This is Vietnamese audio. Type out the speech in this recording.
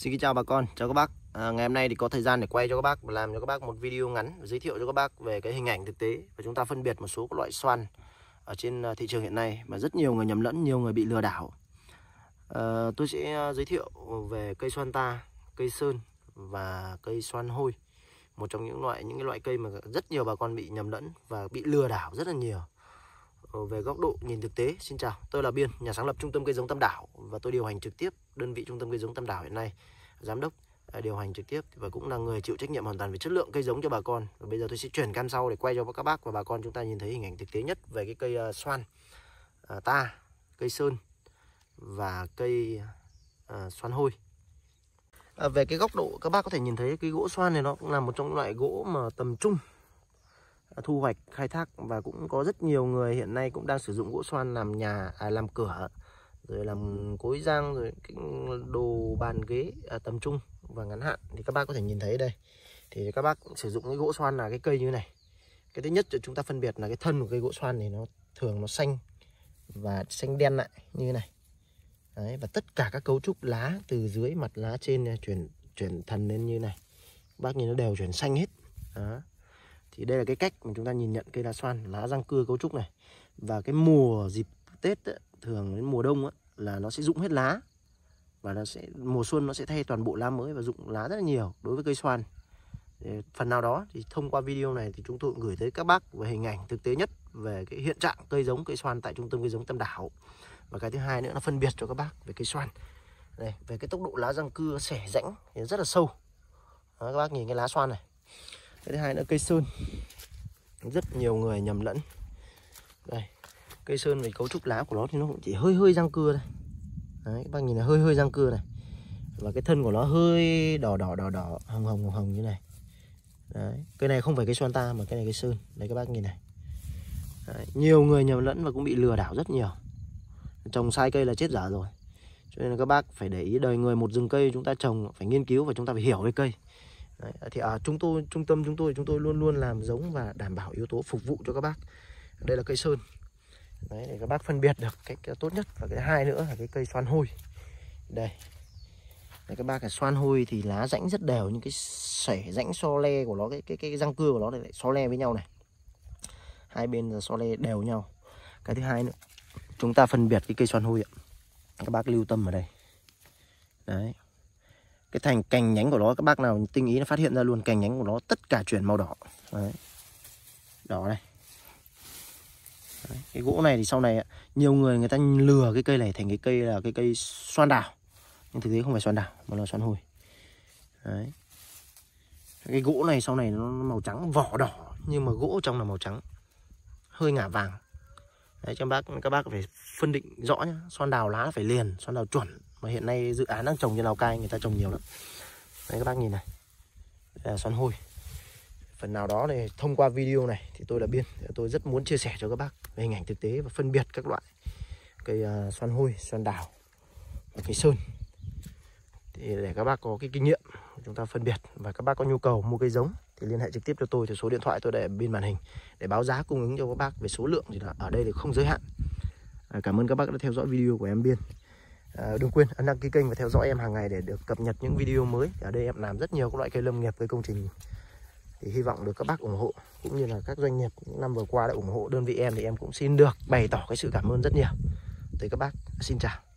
Xin kính chào bà con, chào các bác à, Ngày hôm nay thì có thời gian để quay cho các bác và làm cho các bác một video ngắn giới thiệu cho các bác về cái hình ảnh thực tế và chúng ta phân biệt một số các loại xoan ở trên à, thị trường hiện nay mà rất nhiều người nhầm lẫn, nhiều người bị lừa đảo à, Tôi sẽ à, giới thiệu về cây xoan ta, cây sơn và cây xoan hôi Một trong những loại những cái loại cây mà rất nhiều bà con bị nhầm lẫn và bị lừa đảo rất là nhiều Ờ, về góc độ nhìn thực tế. Xin chào, tôi là Biên, nhà sáng lập trung tâm cây giống Tam Đảo và tôi điều hành trực tiếp đơn vị trung tâm cây giống Tam Đảo hiện nay, giám đốc à, điều hành trực tiếp và cũng là người chịu trách nhiệm hoàn toàn về chất lượng cây giống cho bà con. Và bây giờ tôi sẽ chuyển cam sau để quay cho các bác và bà con chúng ta nhìn thấy hình ảnh thực tế nhất về cái cây à, xoan à, ta, cây sơn và cây xoan hôi. À, về cái góc độ các bác có thể nhìn thấy cái gỗ xoan này nó cũng là một trong loại gỗ mà tầm trung thu hoạch khai thác và cũng có rất nhiều người hiện nay cũng đang sử dụng gỗ xoan làm nhà à, làm cửa rồi làm cối rang rồi cái đồ bàn ghế à, tầm trung và ngắn hạn thì các bác có thể nhìn thấy đây thì các bác sử dụng cái gỗ xoan là cái cây như này cái thứ nhất cho chúng ta phân biệt là cái thân của cây gỗ xoan thì nó thường nó xanh và xanh đen lại như này Đấy, và tất cả các cấu trúc lá từ dưới mặt lá trên chuyển chuyển thần lên như này bác nhìn nó đều chuyển xanh hết đó thì đây là cái cách mà chúng ta nhìn nhận cây đa xoan lá răng cưa cấu trúc này và cái mùa dịp tết ấy, thường đến mùa đông ấy, là nó sẽ rụng hết lá và nó sẽ mùa xuân nó sẽ thay toàn bộ lá mới và rụng lá rất là nhiều đối với cây xoan phần nào đó thì thông qua video này thì chúng tôi gửi tới các bác về hình ảnh thực tế nhất về cái hiện trạng cây giống cây xoan tại trung tâm cây giống Tam Đảo và cái thứ hai nữa là phân biệt cho các bác về cây xoan đây về cái tốc độ lá răng cưa sẻ rãnh thì rất là sâu đó, các bác nhìn cái lá xoan này cái thứ hai nữa cây sơn rất nhiều người nhầm lẫn đây cây sơn về cấu trúc lá của nó thì nó cũng chỉ hơi hơi răng cưa thôi đấy các bác nhìn là hơi hơi răng cưa này và cái thân của nó hơi đỏ đỏ đỏ đỏ hồng hồng hồng hồng như này đấy cây này không phải cây xoan ta mà cái này cây sơn đấy các bác nhìn này đấy. nhiều người nhầm lẫn và cũng bị lừa đảo rất nhiều trồng sai cây là chết giả rồi cho nên các bác phải để ý đời người một rừng cây chúng ta trồng phải nghiên cứu và chúng ta phải hiểu về cây Đấy, thì ở à, chúng tôi trung tâm chúng tôi chúng tôi luôn luôn làm giống và đảm bảo yếu tố phục vụ cho các bác đây là cây sơn Đấy, để các bác phân biệt được cách tốt nhất và cái hai nữa là cái cây xoan hôi đây Đấy, các bác là xoan hôi thì lá rãnh rất đều những cái sẻ rãnh so le của nó cái cái cái răng cưa của nó lại so le với nhau này hai bên là so le đều nhau cái thứ hai nữa chúng ta phân biệt cái cây xoan hôi ạ các bác lưu tâm ở đây đấy cái thành cành nhánh của nó các bác nào tinh ý nó phát hiện ra luôn cành nhánh của nó tất cả chuyển màu đỏ đấy. đỏ này đấy. cái gỗ này thì sau này nhiều người người ta lừa cái cây này thành cái cây là cái cây xoan đào nhưng thực tế không phải xoan đào mà là xoan hồi đấy cái gỗ này sau này nó màu trắng vỏ đỏ nhưng mà gỗ trong là màu trắng hơi ngả vàng Đấy, các bác các bác phải phân định rõ nhá son đào lá phải liền son đào chuẩn mà hiện nay dự án đang trồng trên lào cai người ta trồng nhiều lắm đây các bác nhìn này đây là son hôi phần nào đó thì thông qua video này thì tôi đã biên tôi rất muốn chia sẻ cho các bác về hình ảnh thực tế và phân biệt các loại cây uh, à, xoan hôi xoan đào và cây sơn thì để các bác có cái kinh nghiệm chúng ta phân biệt và các bác có nhu cầu mua cây giống thì liên hệ trực tiếp cho tôi thì số điện thoại tôi để bên màn hình để báo giá cung ứng cho các bác về số lượng thì là ở đây thì không giới hạn à, cảm ơn các bác đã theo dõi video của em biên à, đừng quên ấn đăng ký kênh và theo dõi em hàng ngày để được cập nhật những video mới ở đây em làm rất nhiều các loại cây lâm nghiệp với công trình thì hy vọng được các bác ủng hộ cũng như là các doanh nghiệp những năm vừa qua đã ủng hộ đơn vị em thì em cũng xin được bày tỏ cái sự cảm ơn rất nhiều tới các bác xin chào